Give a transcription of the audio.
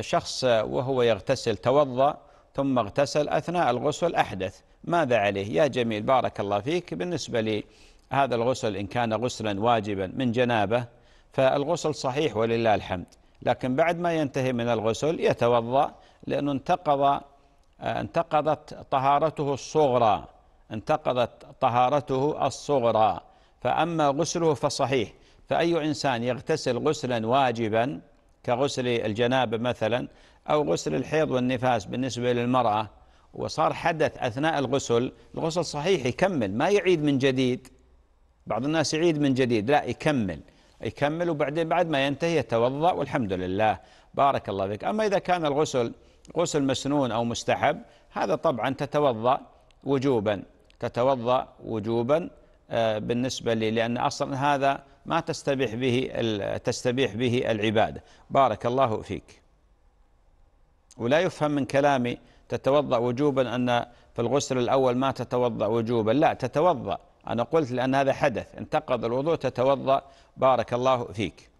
شخص وهو يغتسل توضأ ثم اغتسل أثناء الغسل أحدث ماذا عليه يا جميل بارك الله فيك بالنسبة لي هذا الغسل إن كان غسلا واجبا من جنابة فالغسل صحيح ولله الحمد لكن بعد ما ينتهي من الغسل يتوضأ لأنه انتقض انتقضت طهارته الصغرى انتقضت طهارته الصغرى فأما غسله فصحيح فأي إنسان يغتسل غسلا واجبا كغسل الجنابة مثلا أو غسل الحيض والنفاس بالنسبة للمرأة وصار حدث أثناء الغسل الغسل صحيح يكمل ما يعيد من جديد بعض الناس يعيد من جديد لا يكمل يكمل وبعدين بعد ما ينتهي يتوضأ والحمد لله بارك الله فيك أما إذا كان الغسل غسل مسنون أو مستحب هذا طبعا تتوضأ وجوبا تتوضأ وجوبا آه، بالنسبة لي لأن أصلا هذا ما تستبيح به تستبيح به العبادة بارك الله فيك ولا يفهم من كلامي تتوضأ وجوبا أن في الغسل الأول ما تتوضأ وجوبا لا تتوضأ أنا قلت لأن هذا حدث انتقض الوضوء تتوضأ بارك الله فيك